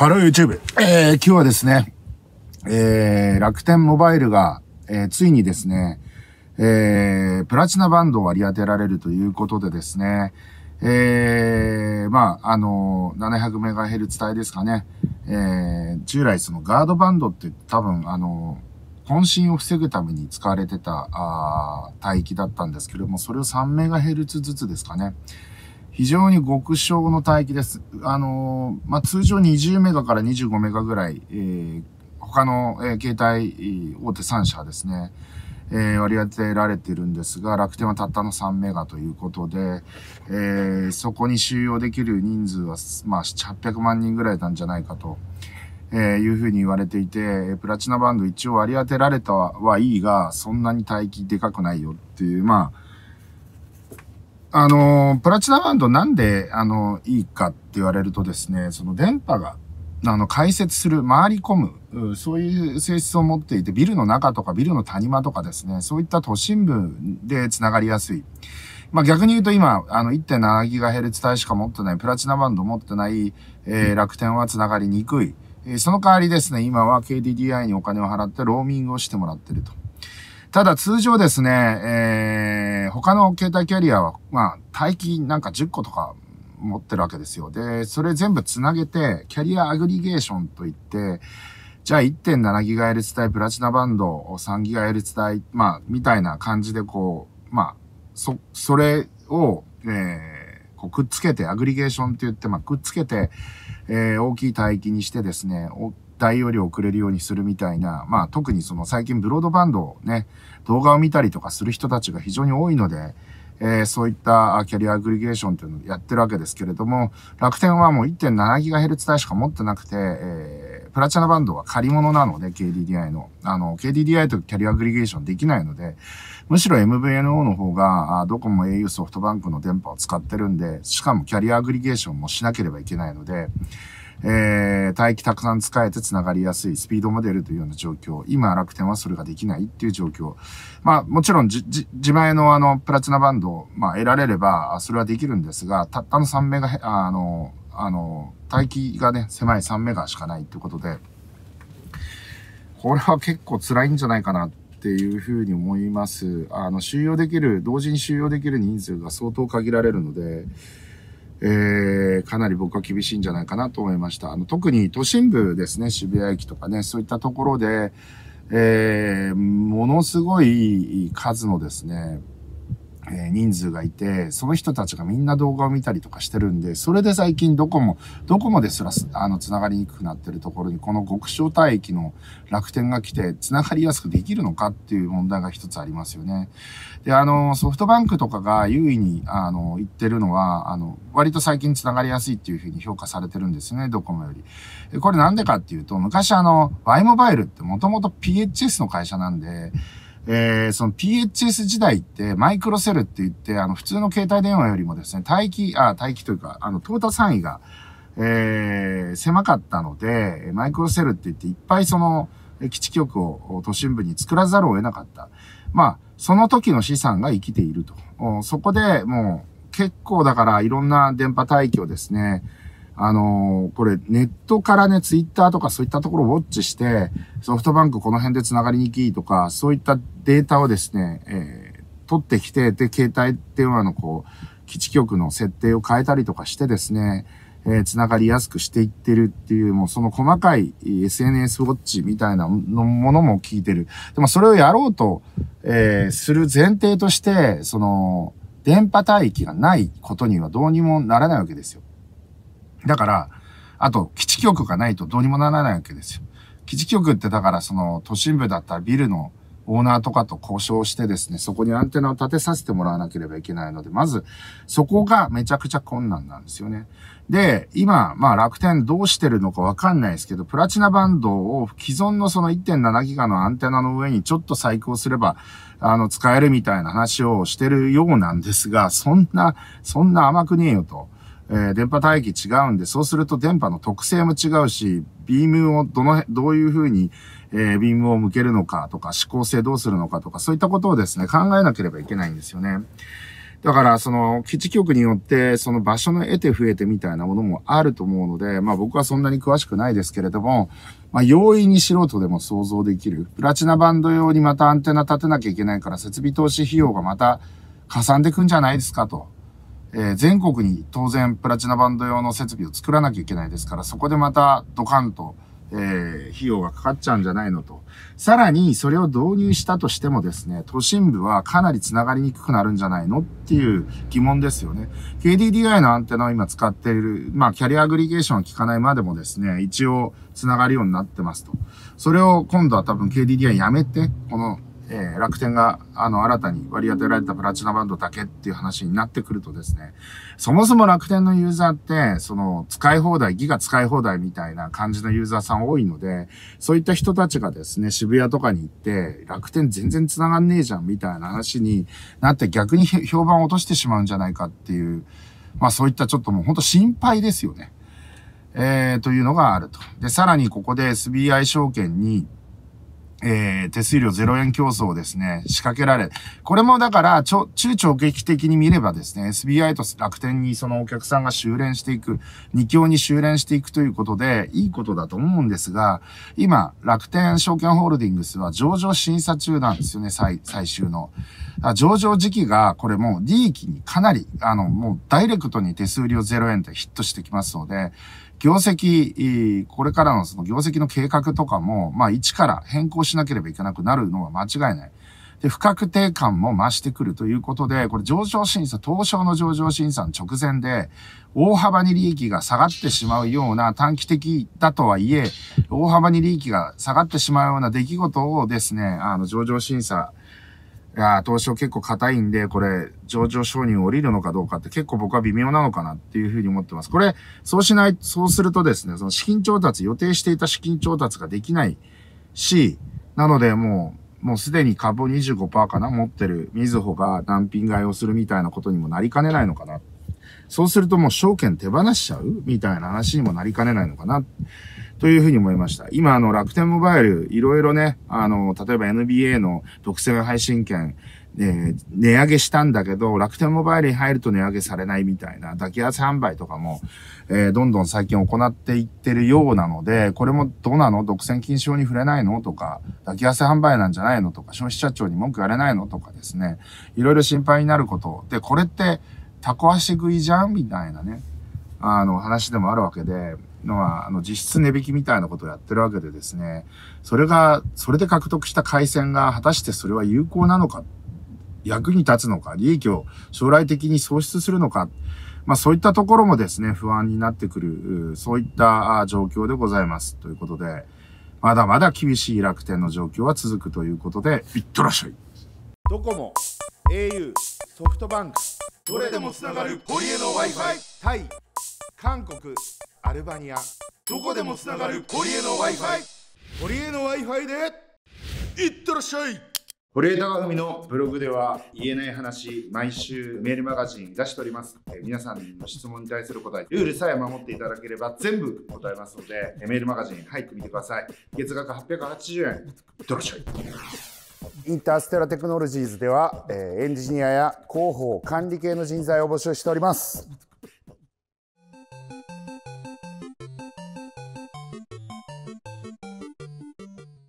ハロー YouTube。えー、今日はですね、えー、楽天モバイルが、えー、ついにですね、えー、プラチナバンドを割り当てられるということでですね、えー、まあ、あのー、700MHz 帯ですかね、えー、従来そのガードバンドって多分、あのー、渾身を防ぐために使われてた、帯域だったんですけれども、それを 3MHz ずつですかね、非常に極小の帯域です。あのー、まあ、通常20メガから25メガぐらい、えー、他の、えー、携帯大手3社ですね、えー、割り当てられてるんですが、楽天はたったの3メガということで、えー、そこに収容できる人数は、まあ、800万人ぐらいなんじゃないかと。えー、いうふうに言われていて、プラチナバンド一応割り当てられたはいいが、そんなに帯域でかくないよっていう、まあ、あの、プラチナバンドなんで、あの、いいかって言われるとですね、その電波が、あの、解説する、回り込む、そういう性質を持っていて、ビルの中とかビルの谷間とかですね、そういった都心部で繋がりやすい。まあ、逆に言うと今、あの 1.7GHz 帯しか持ってない、プラチナバンド持ってない、えー、楽天は繋がりにくい。えー、その代わりですね、今は KDDI にお金を払ってローミングをしてもらってると。ただ通常ですね、えー他の携帯キャリアは、まあ、待機なんか10個とか持ってるわけですよ。で、それ全部つなげて、キャリアアグリゲーションといって、じゃあ 1.7GHz 帯プラチナバンドを 3GHz 帯、まあ、みたいな感じでこう、まあ、そ、それを、えー、こうくっつけて、アグリゲーションって言って、まあ、くっつけて、えー、大きい帯域にしてですね、大容量遅れるようにするみたいな、まあ特にその最近ブロードバンドをね、動画を見たりとかする人たちが非常に多いので、えー、そういったキャリアアグリゲーションというのをやってるわけですけれども、楽天はもう 1.7GHz 帯しか持ってなくて、えー、プラチナバンドは借り物なので、KDDI の。あの、KDDI とキャリアアグリゲーションできないので、むしろ MVNO の方が、ドコモ au ソフトバンクの電波を使ってるんで、しかもキャリアアグリゲーションもしなければいけないので、えー、待機たくさん使えて繋がりやすい、スピードも出るというような状況。今、楽天はそれができないっていう状況。まあ、もちろん、じ、自前のあの、プラチナバンドを、まあ、得られれば、それはできるんですが、たったの3メガ、あの、あの、待機がね、狭い3メガしかないってことで、これは結構辛いんじゃないかなっていうふうに思います。あの、収容できる、同時に収容できる人数が相当限られるので、えー、かなり僕は厳しいんじゃないかなと思いました。あの、特に都心部ですね、渋谷駅とかね、そういったところで、えー、ものすごい数のですね、え人数がいて、その人たちがみんな動画を見たりとかしてるんで、それで最近どこも、どこもですら、あの、つながりにくくなってるところに、この極小帯域の楽天が来て、つながりやすくできるのかっていう問題が一つありますよね。で、あの、ソフトバンクとかが優位に、あの、言ってるのは、あの、割と最近つながりやすいっていうふうに評価されてるんですね、ドコモより。これなんでかっていうと、昔あの、Y モバイルってもともと PHS の会社なんで、えー、その PHS 時代ってマイクロセルって言って、あの普通の携帯電話よりもですね、待機、あ、待機というか、あの到達範囲が、えー、狭かったので、マイクロセルって言っていっぱいその基地局を都心部に作らざるを得なかった。まあ、その時の資産が生きていると。そこでもう結構だからいろんな電波帯域をですね、あのー、これネットからね、ツイッターとかそういったところをウォッチして、ソフトバンクこの辺で繋がりにくいとか、そういったデータをですね、えー、取ってきて、で、携帯電話のこう、基地局の設定を変えたりとかしてですね、えー、繋がりやすくしていってるっていう、もうその細かい SNS ウォッチみたいなものも聞いてる。でもそれをやろうと、えー、する前提として、その、電波帯域がないことにはどうにもならないわけですよ。だから、あと、基地局がないとどうにもならないわけですよ。基地局ってだからその都心部だったらビルのオーナーとかと交渉してですね、そこにアンテナを立てさせてもらわなければいけないので、まずそこがめちゃくちゃ困難なんですよね。で、今、まあ楽天どうしてるのかわかんないですけど、プラチナバンドを既存のその1.7ギガのアンテナの上にちょっと再興すれば、あの、使えるみたいな話をしてるようなんですが、そんな、そんな甘くねえよと。えー、電波帯域違うんで、そうすると電波の特性も違うし、ビームをどの、どういうふうに、えー、ビームを向けるのかとか、指向性どうするのかとか、そういったことをですね、考えなければいけないんですよね。だから、その、基地局によって、その場所の得て増えてみたいなものもあると思うので、まあ僕はそんなに詳しくないですけれども、まあ容易に素人でも想像できる。プラチナバンド用にまたアンテナ立てなきゃいけないから、設備投資費用がまた、かさんでくんじゃないですかと。えー、全国に当然プラチナバンド用の設備を作らなきゃいけないですから、そこでまたドカンと、えー、費用がかかっちゃうんじゃないのと。さらに、それを導入したとしてもですね、都心部はかなり繋がりにくくなるんじゃないのっていう疑問ですよね。KDDI のアンテナを今使っている、まあ、キャリアアグリゲーションは効かないまでもですね、一応繋がるようになってますと。それを今度は多分 KDDI やめて、このえー、楽天が、あの、新たに割り当てられたプラチナバンドだけっていう話になってくるとですね、そもそも楽天のユーザーって、その、使い放題、ギガ使い放題みたいな感じのユーザーさん多いので、そういった人たちがですね、渋谷とかに行って、楽天全然繋がんねえじゃんみたいな話になって逆に評判を落としてしまうんじゃないかっていう、まあそういったちょっともうほんと心配ですよね。えー、というのがあると。で、さらにここで SBI 証券にえー、手数料0円競争をですね、仕掛けられ、これもだから、ちょ、中長期的に見ればですね、SBI と楽天にそのお客さんが修練していく、二強に修練していくということで、いいことだと思うんですが、今、楽天証券ホールディングスは上場審査中なんですよね、最、最終の。上場時期が、これもう利益にかなり、あの、もうダイレクトに手数料0円でヒットしてきますので、業績、これからのその業績の計画とかも、まあ一から変更しなければいけなくなるのは間違いない。で、不確定感も増してくるということで、これ上場審査、東証の上場審査の直前で、大幅に利益が下がってしまうような短期的だとはいえ、大幅に利益が下がってしまうような出来事をですね、あの上場審査、いや東証結構硬いんで、これ、上場承認を降りるのかどうかって結構僕は微妙なのかなっていうふうに思ってます。これ、そうしない、そうするとですね、その資金調達、予定していた資金調達ができないし、なのでもう、もうすでに株を25%かな持ってる、みずほがダンピング買いをするみたいなことにもなりかねないのかな。そうするともう証券手放しちゃうみたいな話にもなりかねないのかな。というふうに思いました。今、あの、楽天モバイル、いろいろね、あの、例えば NBA の独占配信権、え値上げしたんだけど、楽天モバイルに入ると値上げされないみたいな、抱き合わせ販売とかも、えー、どんどん最近行っていってるようなので、これもどうなの独占禁止法に触れないのとか、抱き合わせ販売なんじゃないのとか、消費者庁に文句言われないのとかですね、いろいろ心配になること。で、これって、タコ足食いじゃんみたいなね。あの、話でもあるわけで、のは、あの、実質値引きみたいなことをやってるわけでですね、それが、それで獲得した回線が果たしてそれは有効なのか、役に立つのか、利益を将来的に創出するのか、まあそういったところもですね、不安になってくる、そういった状況でございます。ということで、まだまだ厳しい楽天の状況は続くということで、いってらっしゃい。ドコモ、au、ソフトバンク、どれでもつながるポリエの Wi-Fi、対韓国アルバニアどこでもつながる堀江の w i f i 堀江の w i f i でいってらっしゃい堀江貴文のブログでは言えない話、毎週メールマガジン出しております。え皆さんの質問に対する答え、ルールさえ守っていただければ全部答えますので、えメールマガジン入ってみてください。月額880円、いってらっしゃい。インターステラテクノロジーズでは、えエンジニアや広報管理系の人材を募集しております。